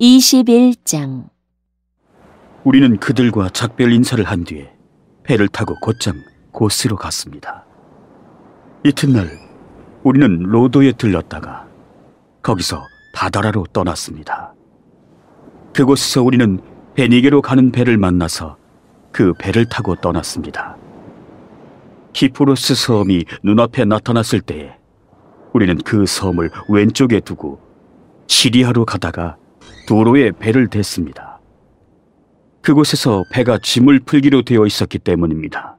21장 우리는 그들과 작별 인사를 한 뒤에 배를 타고 곧장 고스로 갔습니다. 이튿날 우리는 로도에 들렀다가 거기서 바다라로 떠났습니다. 그곳에서 우리는 베니게로 가는 배를 만나서 그 배를 타고 떠났습니다. 히프로스 섬이 눈앞에 나타났을 때에 우리는 그 섬을 왼쪽에 두고 시리아로 가다가 도로에 배를 댔습니다. 그곳에서 배가 짐을 풀기로 되어 있었기 때문입니다.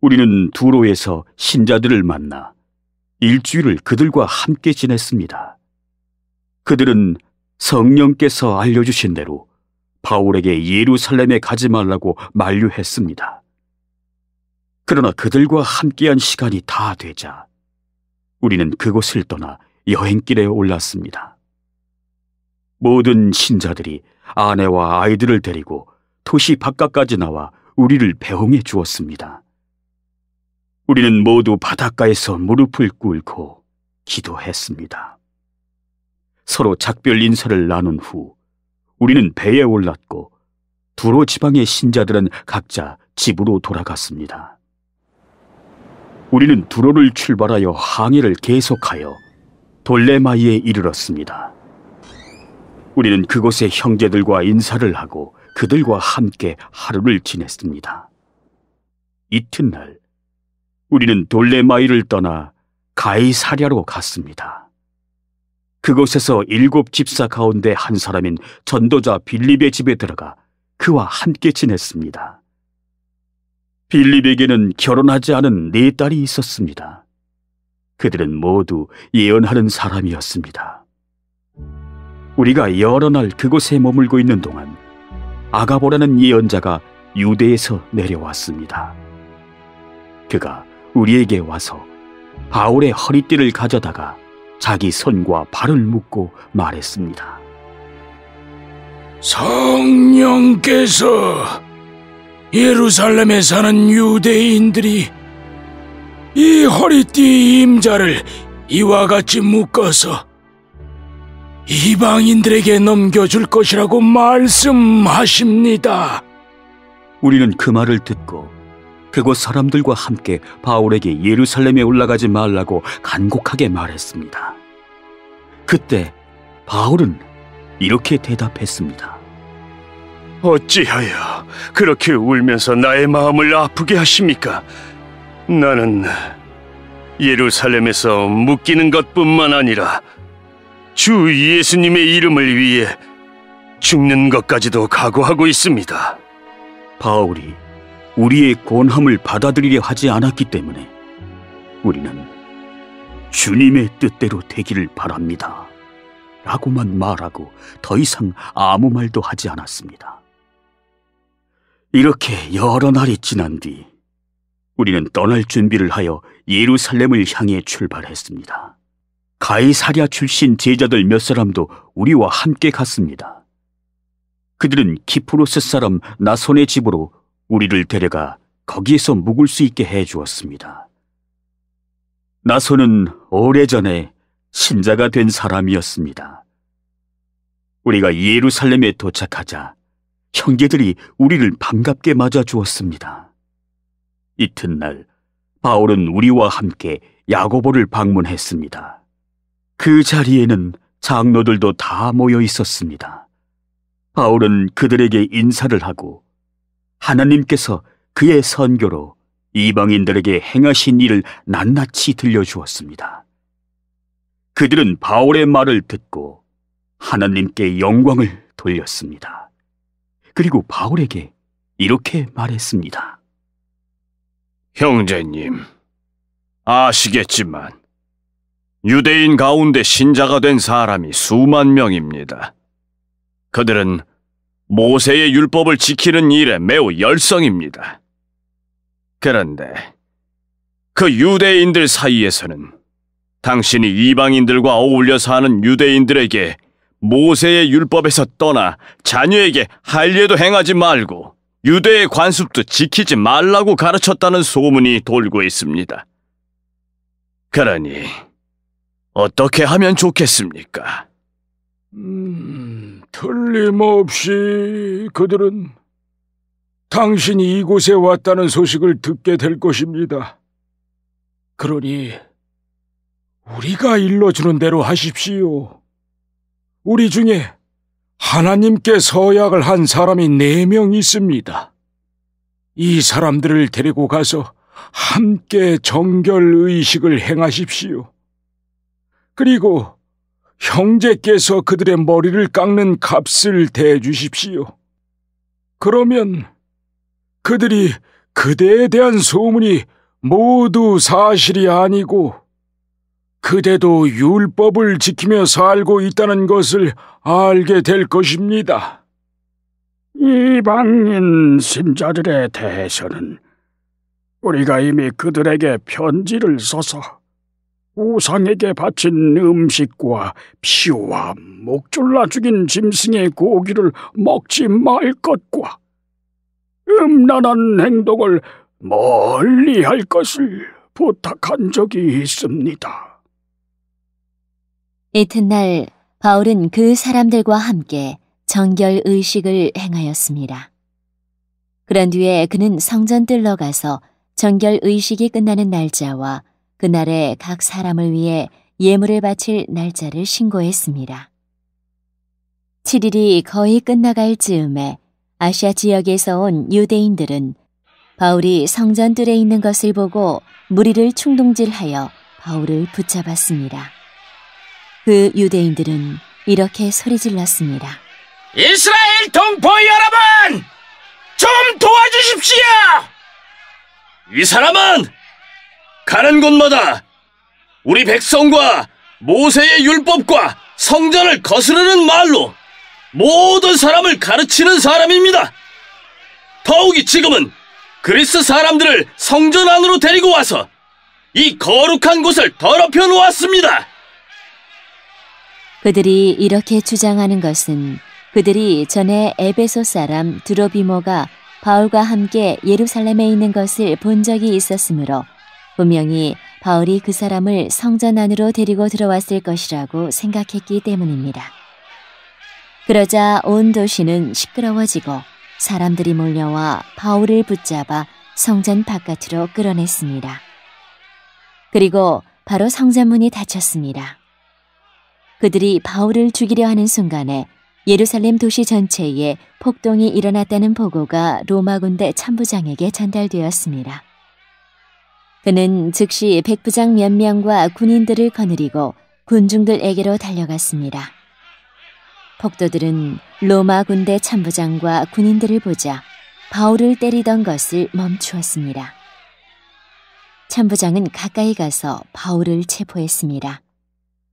우리는 두로에서 신자들을 만나 일주일을 그들과 함께 지냈습니다. 그들은 성령께서 알려주신 대로 바울에게 예루살렘에 가지 말라고 만류했습니다. 그러나 그들과 함께한 시간이 다 되자 우리는 그곳을 떠나 여행길에 올랐습니다. 모든 신자들이 아내와 아이들을 데리고 도시 바깥까지 나와 우리를 배웅해 주었습니다. 우리는 모두 바닷가에서 무릎을 꿇고 기도했습니다. 서로 작별 인사를 나눈 후 우리는 배에 올랐고 두로 지방의 신자들은 각자 집으로 돌아갔습니다. 우리는 두로를 출발하여 항해를 계속하여 돌레마이에 이르렀습니다. 우리는 그곳의 형제들과 인사를 하고 그들과 함께 하루를 지냈습니다. 이튿날 우리는 돌레마이를 떠나 가이사랴로 갔습니다. 그곳에서 일곱 집사 가운데 한 사람인 전도자 빌립의 집에 들어가 그와 함께 지냈습니다. 빌립에게는 결혼하지 않은 네 딸이 있었습니다. 그들은 모두 예언하는 사람이었습니다. 우리가 여러 날 그곳에 머물고 있는 동안 아가보라는 예언자가 유대에서 내려왔습니다. 그가 우리에게 와서 바울의 허리띠를 가져다가 자기 손과 발을 묶고 말했습니다. 성령께서 예루살렘에 사는 유대인들이 이 허리띠 임자를 이와 같이 묶어서 이방인들에게 넘겨줄 것이라고 말씀하십니다. 우리는 그 말을 듣고 그곳 사람들과 함께 바울에게 예루살렘에 올라가지 말라고 간곡하게 말했습니다. 그때 바울은 이렇게 대답했습니다. 어찌하여 그렇게 울면서 나의 마음을 아프게 하십니까? 나는 예루살렘에서 묶이는 것뿐만 아니라 주 예수님의 이름을 위해 죽는 것까지도 각오하고 있습니다. 바울이 우리의 권함을 받아들이려 하지 않았기 때문에 우리는 주님의 뜻대로 되기를 바랍니다. 라고만 말하고 더 이상 아무 말도 하지 않았습니다. 이렇게 여러 날이 지난 뒤 우리는 떠날 준비를 하여 예루살렘을 향해 출발했습니다. 가이사랴 출신 제자들 몇 사람도 우리와 함께 갔습니다. 그들은 키프로스 사람 나손의 집으로 우리를 데려가 거기에서 묵을 수 있게 해 주었습니다. 나손은 오래전에 신자가 된 사람이었습니다. 우리가 예루살렘에 도착하자 형제들이 우리를 반갑게 맞아 주었습니다. 이튿날 바울은 우리와 함께 야고보를 방문했습니다. 그 자리에는 장로들도 다 모여 있었습니다. 바울은 그들에게 인사를 하고 하나님께서 그의 선교로 이방인들에게 행하신 일을 낱낱이 들려주었습니다. 그들은 바울의 말을 듣고 하나님께 영광을 돌렸습니다. 그리고 바울에게 이렇게 말했습니다. 형제님, 아시겠지만 유대인 가운데 신자가 된 사람이 수만 명입니다. 그들은 모세의 율법을 지키는 일에 매우 열성입니다. 그런데 그 유대인들 사이에서는 당신이 이방인들과 어울려 사는 유대인들에게 모세의 율법에서 떠나 자녀에게 할례도 행하지 말고 유대의 관습도 지키지 말라고 가르쳤다는 소문이 돌고 있습니다. 그러니 어떻게 하면 좋겠습니까? 음, 틀림없이 그들은 당신이 이곳에 왔다는 소식을 듣게 될 것입니다. 그러니 우리가 일러주는 대로 하십시오. 우리 중에 하나님께 서약을 한 사람이 네 명 있습니다. 이 사람들을 데리고 가서 함께 정결의식을 행하십시오. 그리고 형제께서 그들의 머리를 깎는 값을 대주십시오. 그러면 그들이 그대에 대한 소문이 모두 사실이 아니고 그대도 율법을 지키며 살고 있다는 것을 알게 될 것입니다. 이방인 신자들에 대해서는 우리가 이미 그들에게 편지를 써서 우상에게 바친 음식과 피와 목졸라 죽인 짐승의 고기를 먹지 말 것과 음란한 행동을 멀리 할 것을 부탁한 적이 있습니다. 이튿날 바울은 그 사람들과 함께 정결 의식을 행하였습니다. 그런 뒤에 그는 성전 뜰러 가서 정결 의식이 끝나는 날짜와 그날에 각 사람을 위해 예물을 바칠 날짜를 신고했습니다. 7일이 거의 끝나갈 즈음에 아시아 지역에서 온 유대인들은 바울이 성전 들에 있는 것을 보고 무리를 충동질하여 바울을 붙잡았습니다. 그 유대인들은 이렇게 소리질렀습니다. 이스라엘 동포 여러분! 좀 도와주십시오! 이 사람은 가는 곳마다 우리 백성과 모세의 율법과 성전을 거스르는 말로 모든 사람을 가르치는 사람입니다. 더욱이 지금은 그리스 사람들을 성전 안으로 데리고 와서 이 거룩한 곳을 더럽혀 놓았습니다. 그들이 이렇게 주장하는 것은 그들이 전에 에베소 사람 드로비모가 바울과 함께 예루살렘에 있는 것을 본 적이 있었으므로 분명히 바울이 그 사람을 성전 안으로 데리고 들어왔을 것이라고 생각했기 때문입니다. 그러자 온 도시는 시끄러워지고 사람들이 몰려와 바울을 붙잡아 성전 바깥으로 끌어냈습니다. 그리고 바로 성전문이 닫혔습니다. 그들이 바울을 죽이려 하는 순간에 예루살렘 도시 전체에 폭동이 일어났다는 보고가 로마 군대 참부장에게 전달되었습니다. 그는 즉시 백부장 몇 명과 군인들을 거느리고 군중들에게로 달려갔습니다. 폭도들은 로마 군대 참부장과 군인들을 보자 바울을 때리던 것을 멈추었습니다. 참부장은 가까이 가서 바울을 체포했습니다.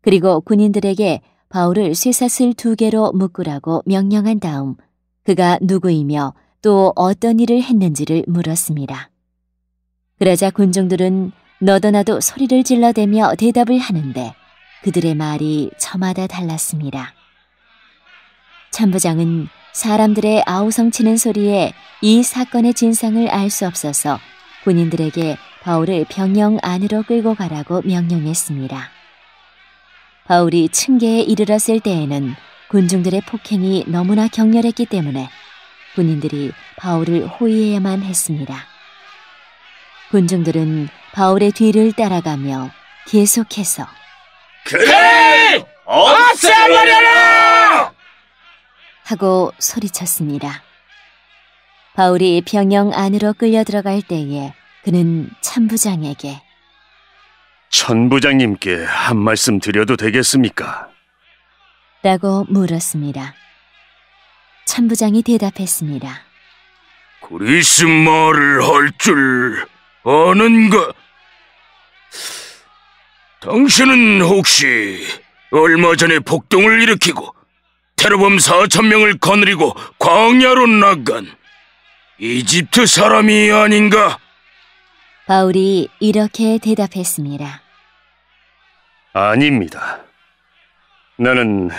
그리고 군인들에게 바울을 쇠사슬 두 개로 묶으라고 명령한 다음 그가 누구이며 또 어떤 일을 했는지를 물었습니다. 그러자 군중들은 너도나도 소리를 질러대며 대답을 하는데 그들의 말이 저마다 달랐습니다. 참부장은 사람들의 아우성치는 소리에 이 사건의 진상을 알 수 없어서 군인들에게 바울을 병영 안으로 끌고 가라고 명령했습니다. 바울이 층계에 이르렀을 때에는 군중들의 폭행이 너무나 격렬했기 때문에 군인들이 바울을 호위해야만 했습니다. 군중들은 바울의 뒤를 따라가며 계속해서 그를 없애버려라! 하고 소리쳤습니다. 바울이 병영 안으로 끌려 들어갈 때에 그는 참부장에게 천부장님께 한 말씀 드려도 되겠습니까? 라고 물었습니다. 참부장이 대답했습니다. 그리스 말을 할줄 아는가? 당신은 혹시 얼마 전에 폭동을 일으키고 테러범 4천명을 거느리고 광야로 나간 이집트 사람이 아닌가? 바울이 이렇게 대답했습니다. 아닙니다. 나는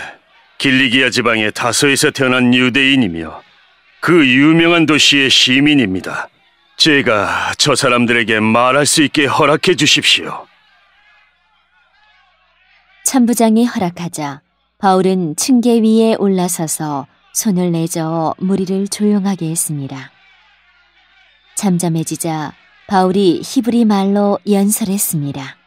길리기아 지방의 다소에서 태어난 유대인이며 그 유명한 도시의 시민입니다. 제가 저 사람들에게 말할 수 있게 허락해 주십시오. 참부장이 허락하자 바울은 층계 위에 올라서서 손을 내저어 무리를 조용하게 했습니다. 잠잠해지자 바울이 히브리 말로 연설했습니다.